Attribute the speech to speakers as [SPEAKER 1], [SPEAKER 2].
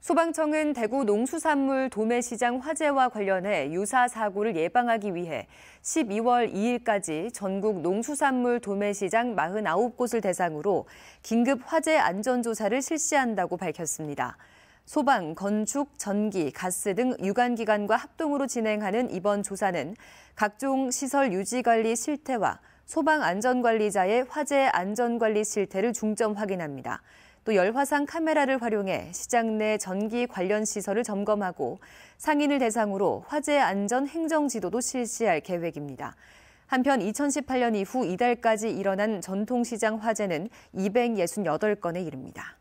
[SPEAKER 1] 소방청은 대구 농수산물 도매시장 화재와 관련해 유사 사고를 예방하기 위해 12월 2일까지 전국 농수산물 도매시장 49곳을 대상으로 긴급 화재 안전조사를 실시한다고 밝혔습니다. 소방, 건축, 전기, 가스 등 유관기관과 합동으로 진행하는 이번 조사는 각종 시설 유지관리 실태와 소방 안전관리자의 화재 안전관리 실태를 중점 확인합니다. 또 열화상 카메라를 활용해 시장 내 전기 관련 시설을 점검하고 상인을 대상으로 화재 안전 행정 지도도 실시할 계획입니다. 한편 2018년 이후 이달까지 일어난 전통시장 화재는 268건에 이릅니다.